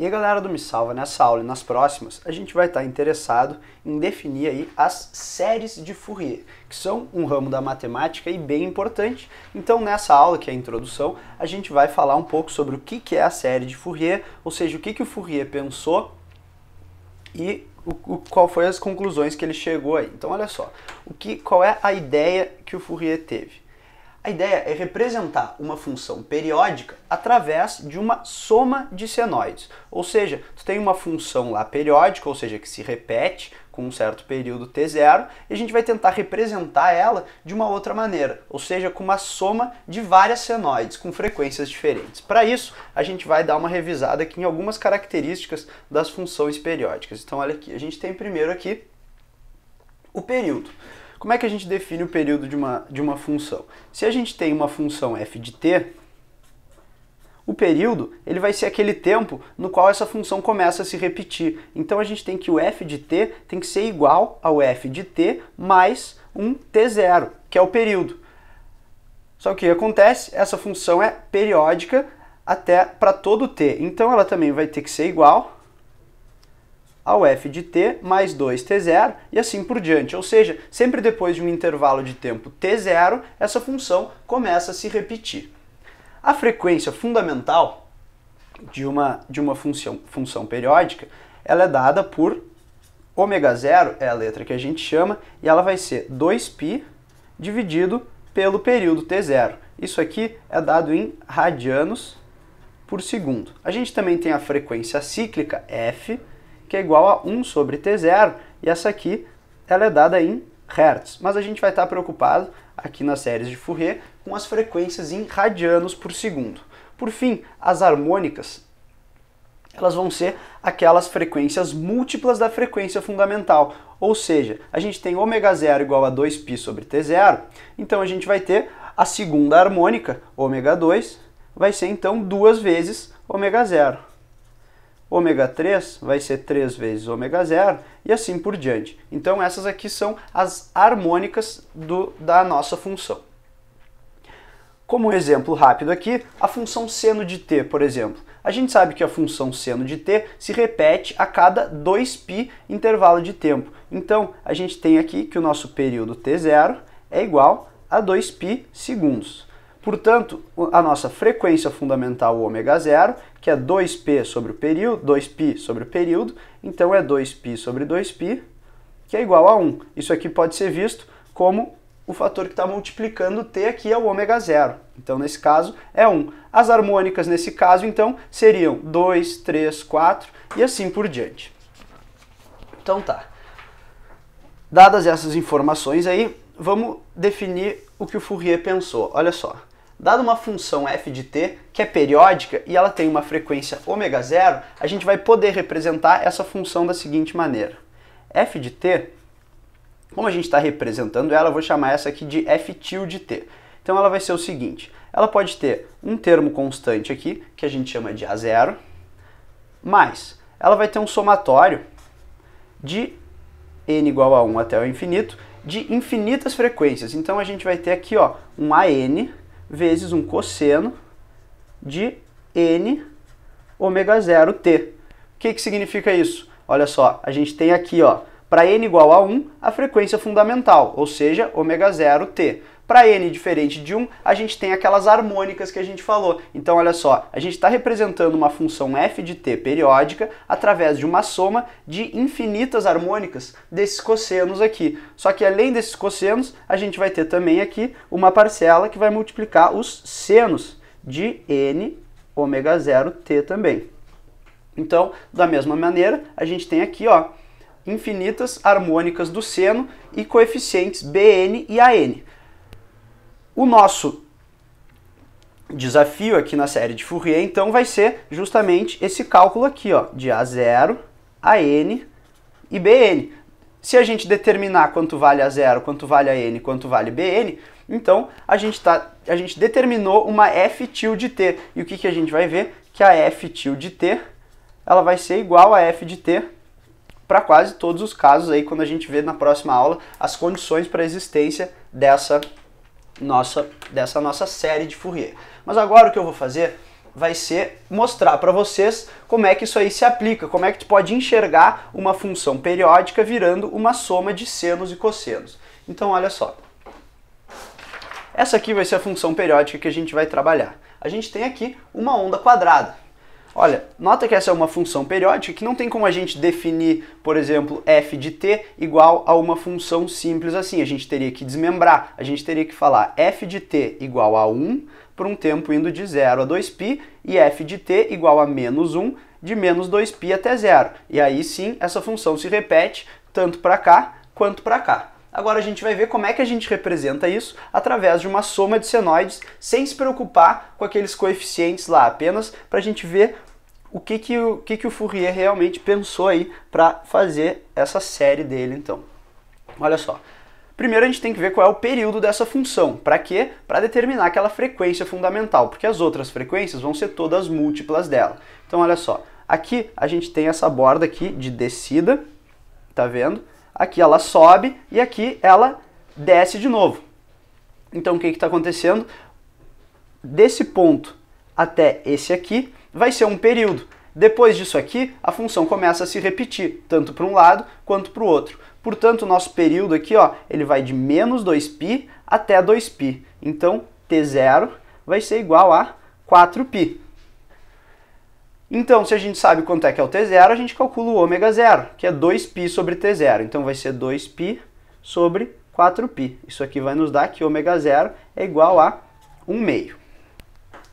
E a galera do Me Salva nessa aula e nas próximas, a gente vai estar interessado em definir aí as séries de Fourier, que são um ramo da matemática e bem importante. Então nessa aula, que é a introdução, a gente vai falar um pouco sobre o que é a série de Fourier, ou seja, o que, que o Fourier pensou e o, o, qual foi as conclusões que ele chegou aí. Então olha só, o que, qual é a ideia que o Fourier teve? A ideia é representar uma função periódica através de uma soma de senoides. Ou seja, tu tem uma função lá periódica, ou seja, que se repete com um certo período T0, e a gente vai tentar representar ela de uma outra maneira, ou seja, com uma soma de várias senoides com frequências diferentes. Para isso, a gente vai dar uma revisada aqui em algumas características das funções periódicas. Então, olha aqui, a gente tem primeiro aqui o período. Como é que a gente define o período de uma, de uma função? Se a gente tem uma função f de t, o período ele vai ser aquele tempo no qual essa função começa a se repetir. Então a gente tem que o f de t tem que ser igual ao f de t mais um t0, que é o período. Só que o que acontece? Essa função é periódica até para todo t. Então ela também vai ter que ser igual ao f de t mais 2t0 e assim por diante. Ou seja, sempre depois de um intervalo de tempo t0, essa função começa a se repetir. A frequência fundamental de uma, de uma função, função periódica ela é dada por ω zero, é a letra que a gente chama, e ela vai ser 2π dividido pelo período t0. Isso aqui é dado em radianos por segundo. A gente também tem a frequência cíclica f, que é igual a 1 sobre T0, e essa aqui ela é dada em hertz. Mas a gente vai estar preocupado aqui nas séries de Fourier com as frequências em radianos por segundo. Por fim, as harmônicas elas vão ser aquelas frequências múltiplas da frequência fundamental. Ou seja, a gente tem ω zero igual a 2π sobre t0, então a gente vai ter a segunda harmônica, ω 2, vai ser então duas vezes ω zero ômega 3 vai ser 3 vezes ômega 0 e assim por diante. Então essas aqui são as harmônicas do, da nossa função. Como um exemplo rápido aqui, a função seno de t, por exemplo. A gente sabe que a função seno de t se repete a cada 2π intervalo de tempo. Então, a gente tem aqui que o nosso período t0 é igual a 2π segundos. Portanto, a nossa frequência fundamental ômega zero, que é 2p sobre o período, 2π sobre o período, então é 2π sobre 2π, que é igual a 1. Isso aqui pode ser visto como o fator que está multiplicando t aqui é o ômega zero. Então, nesse caso, é 1. As harmônicas, nesse caso, então, seriam 2, 3, 4 e assim por diante. Então tá. Dadas essas informações aí, vamos definir o que o Fourier pensou. Olha só. Dada uma função f de t, que é periódica e ela tem uma frequência ômega zero, a gente vai poder representar essa função da seguinte maneira. f de t, como a gente está representando ela, eu vou chamar essa aqui de f tilde t. Então ela vai ser o seguinte, ela pode ter um termo constante aqui, que a gente chama de A0, mais ela vai ter um somatório de n igual a 1 até o infinito, de infinitas frequências. Então a gente vai ter aqui ó, um AN vezes um cosseno de n ômega zero t. O que, que significa isso? Olha só, a gente tem aqui, ó, para n igual a 1, a frequência fundamental, ou seja, ômega zero t. Para n diferente de 1, a gente tem aquelas harmônicas que a gente falou. Então, olha só, a gente está representando uma função f de t periódica através de uma soma de infinitas harmônicas desses cossenos aqui. Só que além desses cossenos, a gente vai ter também aqui uma parcela que vai multiplicar os senos de n ômega zero t também. Então, da mesma maneira, a gente tem aqui, ó, infinitas harmônicas do seno e coeficientes bn e an. O nosso desafio aqui na série de Fourier, então, vai ser justamente esse cálculo aqui, ó, de A0 a N e Bn. Se a gente determinar quanto vale A0, quanto vale a N, quanto vale Bn, então a gente, tá, a gente determinou uma F tilde T. E o que, que a gente vai ver? Que a F tilde T ela vai ser igual a F de T para quase todos os casos aí quando a gente vê na próxima aula as condições para a existência dessa nossa, dessa nossa série de Fourier. Mas agora o que eu vou fazer vai ser mostrar para vocês como é que isso aí se aplica, como é que tu pode enxergar uma função periódica virando uma soma de senos e cossenos. Então olha só. Essa aqui vai ser a função periódica que a gente vai trabalhar. A gente tem aqui uma onda quadrada. Olha, nota que essa é uma função periódica que não tem como a gente definir, por exemplo, f de t igual a uma função simples assim. A gente teria que desmembrar, a gente teria que falar f de t igual a 1 por um tempo indo de 0 a 2π e f de t igual a menos 1 de menos 2π até zero. E aí sim, essa função se repete tanto para cá quanto para cá. Agora a gente vai ver como é que a gente representa isso através de uma soma de senoides, sem se preocupar com aqueles coeficientes lá, apenas para a gente ver o que, que, o, que, que o Fourier realmente pensou aí para fazer essa série dele, então. Olha só. Primeiro a gente tem que ver qual é o período dessa função. Para quê? Para determinar aquela frequência fundamental, porque as outras frequências vão ser todas múltiplas dela. Então olha só, aqui a gente tem essa borda aqui de descida, tá vendo? Aqui ela sobe e aqui ela desce de novo. Então o que está acontecendo? Desse ponto até esse aqui, vai ser um período. Depois disso aqui, a função começa a se repetir, tanto para um lado quanto para o outro. Portanto, o nosso período aqui, ó, ele vai de menos 2π até 2π. Então, t0 vai ser igual a 4π. Então, se a gente sabe quanto é que é o t0, a gente calcula o ômega zero, que é 2π sobre t0. Então, vai ser 2π sobre 4π. Isso aqui vai nos dar que ômega 0 é igual a 1 meio.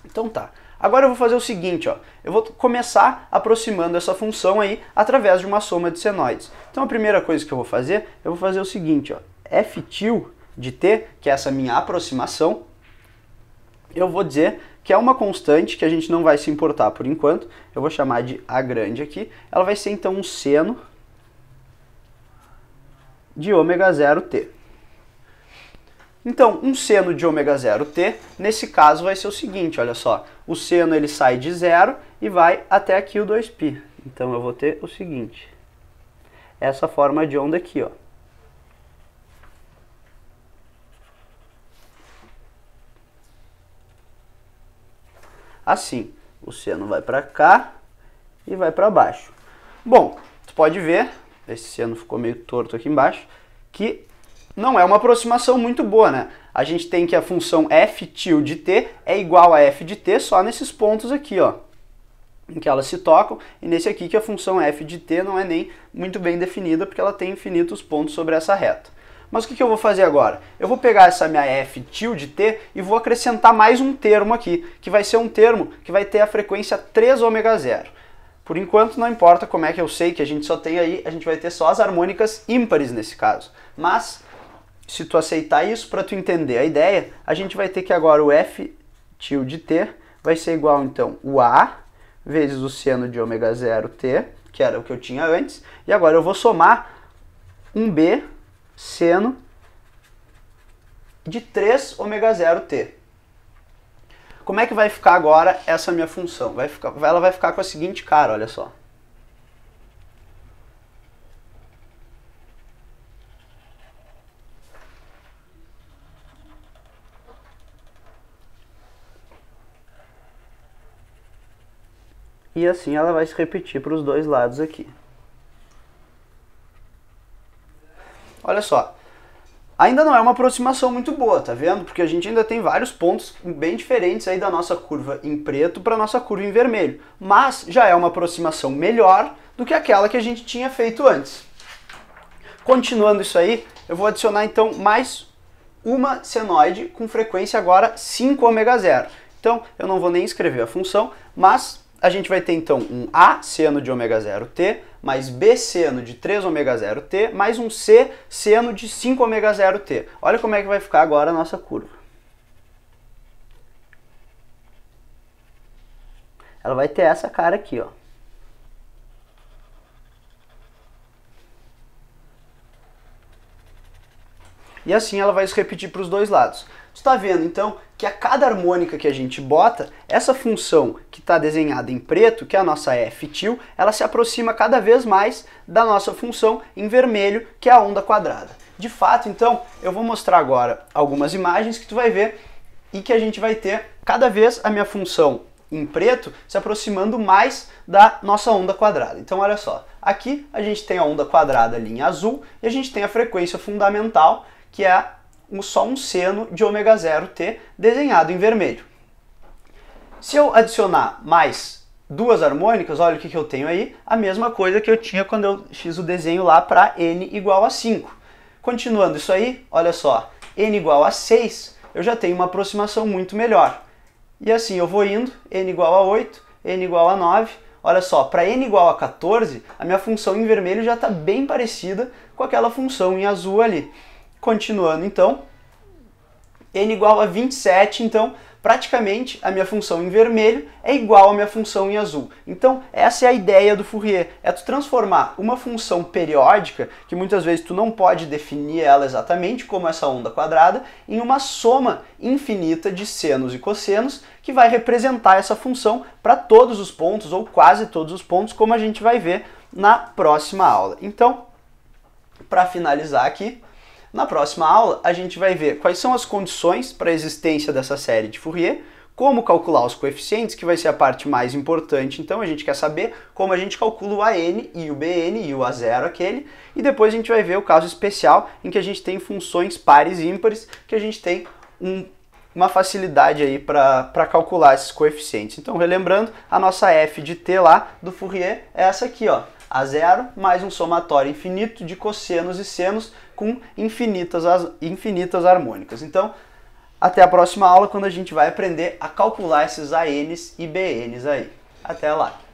Então tá. Agora eu vou fazer o seguinte, ó, eu vou começar aproximando essa função aí através de uma soma de senoides. Então a primeira coisa que eu vou fazer, eu vou fazer o seguinte, ó, ftil de t, que é essa minha aproximação, eu vou dizer que é uma constante que a gente não vai se importar por enquanto, eu vou chamar de a grande aqui, ela vai ser então um seno de ômega zero t. Então, um seno de ômega zero T, nesse caso vai ser o seguinte, olha só, o seno ele sai de zero e vai até aqui o 2π. Então eu vou ter o seguinte, essa forma de onda aqui, ó. Assim, o seno vai para cá e vai para baixo. Bom, tu pode ver, esse seno ficou meio torto aqui embaixo, que não é uma aproximação muito boa, né? A gente tem que a função f tilde t é igual a f de t só nesses pontos aqui, ó, em que elas se tocam, e nesse aqui que a função f de t não é nem muito bem definida, porque ela tem infinitos pontos sobre essa reta. Mas o que, eu vou fazer agora? Eu vou pegar essa minha f tilde t e vou acrescentar mais um termo aqui, que vai ser um termo que vai ter a frequência 3 ômega zero. Por enquanto não importa como é que eu sei que a gente só tem aí, a gente vai ter só as harmônicas ímpares nesse caso. Mas se tu aceitar isso para tu entender a ideia, a gente vai ter que agora o f tilde t vai ser igual então o a vezes o seno de ômega zero t, que era o que eu tinha antes, e agora eu vou somar um b seno de 3 ômega zero t. Como é que vai ficar agora essa minha função? Vai ficar, ela vai ficar com a seguinte cara, olha só. E assim ela vai se repetir para os dois lados aqui. Olha só, ainda não é uma aproximação muito boa, tá vendo? Porque a gente ainda tem vários pontos bem diferentes aí da nossa curva em preto para nossa curva em vermelho, mas já é uma aproximação melhor do que aquela que a gente tinha feito antes. Continuando isso aí, eu vou adicionar então mais uma senoide com frequência agora 5 ω zero. Então, eu não vou nem escrever a função, mas a gente vai ter então um A seno de ômega 0 T, mais B seno de 3 ômega 0 T, mais um C seno de 5 ômega 0 T. Olha como é que vai ficar agora a nossa curva. Ela vai ter essa cara aqui, ó. E assim ela vai se repetir para os dois lados. Está vendo então que a cada harmônica que a gente bota, essa função que está desenhada em preto, que é a nossa f-til, ela se aproxima cada vez mais da nossa função em vermelho, que é a onda quadrada. De fato, então, eu vou mostrar agora algumas imagens que tu vai ver e que a gente vai ter cada vez a minha função em preto se aproximando mais da nossa onda quadrada. Então olha só, aqui a gente tem a onda quadrada ali em azul e a gente tem a frequência fundamental, que é só um seno de ômega 0 T desenhado em vermelho. Se eu adicionar mais duas harmônicas, olha o que, que eu tenho aí, a mesma coisa que eu tinha quando eu fiz o desenho lá para n igual a 5. Continuando isso aí, olha só, n igual a 6, eu já tenho uma aproximação muito melhor. E assim eu vou indo, n igual a 8, n igual a 9, olha só, para n igual a 14, a minha função em vermelho já está bem parecida com aquela função em azul ali. Continuando então, n igual a 27, então praticamente a minha função em vermelho é igual à minha função em azul. Então essa é a ideia do Fourier, é tu transformar uma função periódica, que muitas vezes tu não pode definir ela exatamente como essa onda quadrada, em uma soma infinita de senos e cossenos, que vai representar essa função para todos os pontos, ou quase todos os pontos, como a gente vai ver na próxima aula. Então, para finalizar aqui, na próxima aula, a gente vai ver quais são as condições para a existência dessa série de Fourier, como calcular os coeficientes, que vai ser a parte mais importante. Então a gente quer saber como a gente calcula o AN e o BN e o A0 aquele, e depois a gente vai ver o caso especial em que a gente tem funções pares e ímpares, que a gente tem um, uma facilidade aí para calcular esses coeficientes. Então, relembrando, a nossa f de t lá do Fourier é essa aqui, ó a zero, mais um somatório infinito de cossenos e senos com infinitas, infinitas harmônicas. Então, até a próxima aula, quando a gente vai aprender a calcular esses ANs e BNs aí. Até lá!